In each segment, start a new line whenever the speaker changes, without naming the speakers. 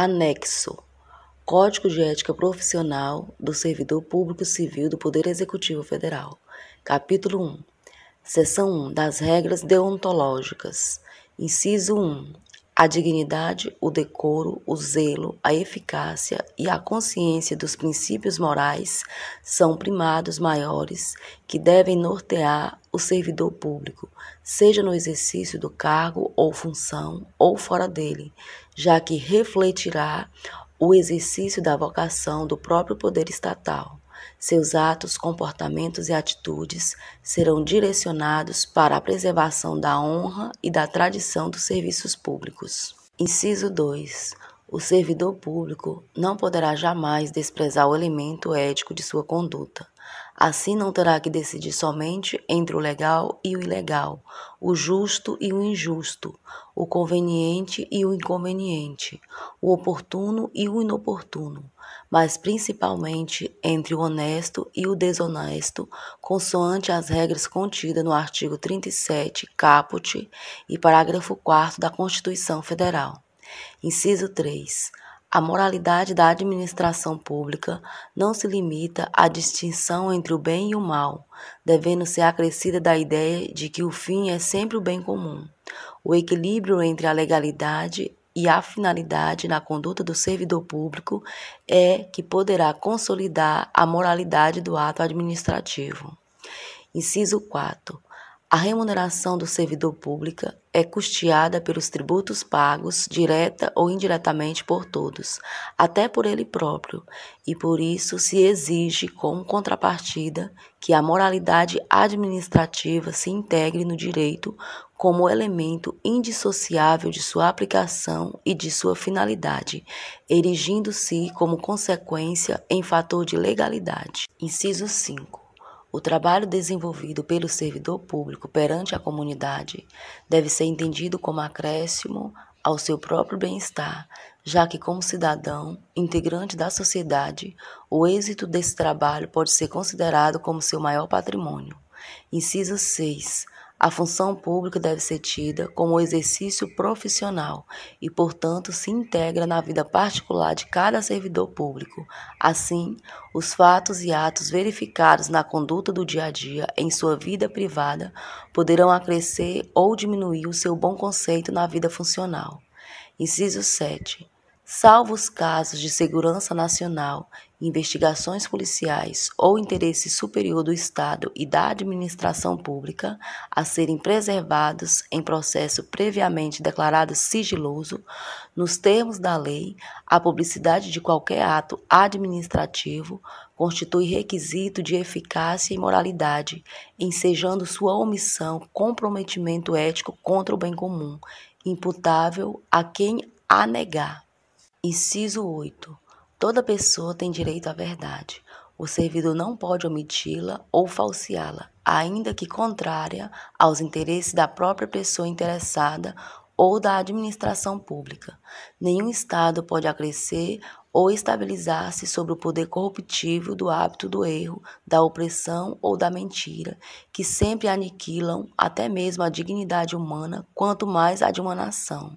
Anexo: Código de Ética Profissional do Servidor Público Civil do Poder Executivo Federal. Capítulo 1. Seção 1 das regras deontológicas. Inciso 1. A dignidade, o decoro, o zelo, a eficácia e a consciência dos princípios morais são primados maiores que devem nortear o servidor público, seja no exercício do cargo ou função ou fora dele, já que refletirá o exercício da vocação do próprio poder estatal. Seus atos, comportamentos e atitudes serão direcionados para a preservação da honra e da tradição dos serviços públicos. Inciso 2. O servidor público não poderá jamais desprezar o elemento ético de sua conduta, Assim não terá que decidir somente entre o legal e o ilegal, o justo e o injusto, o conveniente e o inconveniente, o oportuno e o inoportuno, mas principalmente entre o honesto e o desonesto, consoante as regras contidas no artigo 37, caput e parágrafo 4 da Constituição Federal. Inciso 3. A moralidade da administração pública não se limita à distinção entre o bem e o mal, devendo ser acrescida da ideia de que o fim é sempre o bem comum. O equilíbrio entre a legalidade e a finalidade na conduta do servidor público é que poderá consolidar a moralidade do ato administrativo. Inciso 4. A remuneração do servidor público é custeada pelos tributos pagos, direta ou indiretamente por todos, até por ele próprio, e por isso se exige, como contrapartida, que a moralidade administrativa se integre no direito como elemento indissociável de sua aplicação e de sua finalidade, erigindo-se como consequência em fator de legalidade. Inciso 5. O trabalho desenvolvido pelo servidor público perante a comunidade deve ser entendido como acréscimo ao seu próprio bem-estar, já que, como cidadão, integrante da sociedade, o êxito desse trabalho pode ser considerado como seu maior patrimônio. Inciso 6. A função pública deve ser tida como exercício profissional e, portanto, se integra na vida particular de cada servidor público. Assim, os fatos e atos verificados na conduta do dia a dia em sua vida privada poderão acrescer ou diminuir o seu bom conceito na vida funcional. Inciso 7 salvo os casos de segurança nacional, investigações policiais ou interesse superior do Estado e da administração pública, a serem preservados em processo previamente declarado sigiloso, nos termos da lei, a publicidade de qualquer ato administrativo constitui requisito de eficácia e moralidade, ensejando sua omissão comprometimento ético contra o bem comum, imputável a quem a negar. Inciso 8. Toda pessoa tem direito à verdade. O servidor não pode omiti-la ou falseá-la, ainda que contrária aos interesses da própria pessoa interessada ou da administração pública. Nenhum Estado pode acrescer ou estabilizar-se sobre o poder corruptivo do hábito do erro, da opressão ou da mentira, que sempre aniquilam até mesmo a dignidade humana, quanto mais a de uma nação.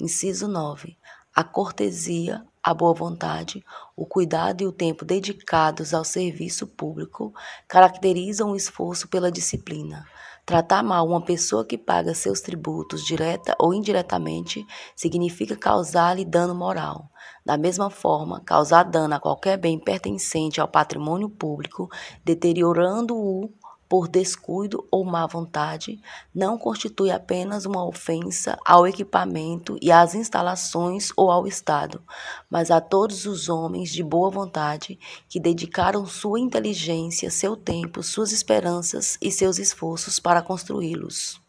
Inciso 9 a cortesia, a boa vontade, o cuidado e o tempo dedicados ao serviço público caracterizam o esforço pela disciplina. Tratar mal uma pessoa que paga seus tributos direta ou indiretamente significa causar-lhe dano moral. Da mesma forma, causar dano a qualquer bem pertencente ao patrimônio público, deteriorando-o por descuido ou má vontade não constitui apenas uma ofensa ao equipamento e às instalações ou ao Estado, mas a todos os homens de boa vontade que dedicaram sua inteligência, seu tempo, suas esperanças e seus esforços para construí-los.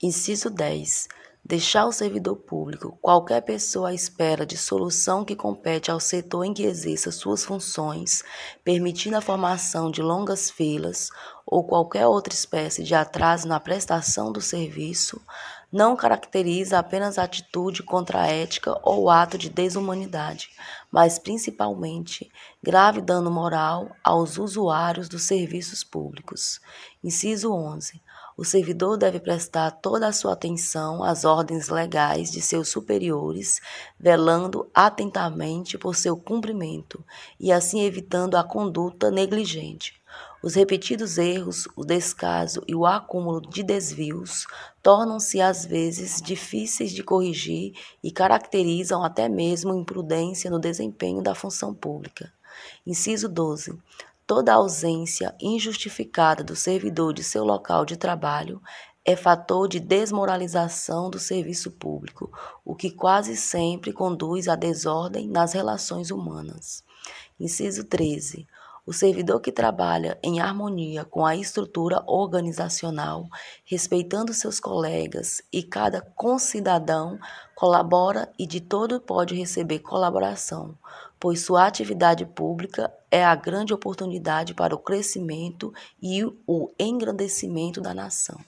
Inciso 10. Deixar o servidor público qualquer pessoa à espera de solução que compete ao setor em que exerça suas funções, permitindo a formação de longas filas ou qualquer outra espécie de atraso na prestação do serviço, não caracteriza apenas atitude contra a ética ou ato de desumanidade, mas principalmente grave dano moral aos usuários dos serviços públicos. Inciso 11 o servidor deve prestar toda a sua atenção às ordens legais de seus superiores, velando atentamente por seu cumprimento e assim evitando a conduta negligente. Os repetidos erros, o descaso e o acúmulo de desvios tornam-se às vezes difíceis de corrigir e caracterizam até mesmo imprudência no desempenho da função pública. Inciso 12. Toda ausência injustificada do servidor de seu local de trabalho é fator de desmoralização do serviço público, o que quase sempre conduz à desordem nas relações humanas. Inciso 13. O servidor que trabalha em harmonia com a estrutura organizacional, respeitando seus colegas e cada concidadão, colabora e de todo pode receber colaboração, pois sua atividade pública é a grande oportunidade para o crescimento e o engrandecimento da nação.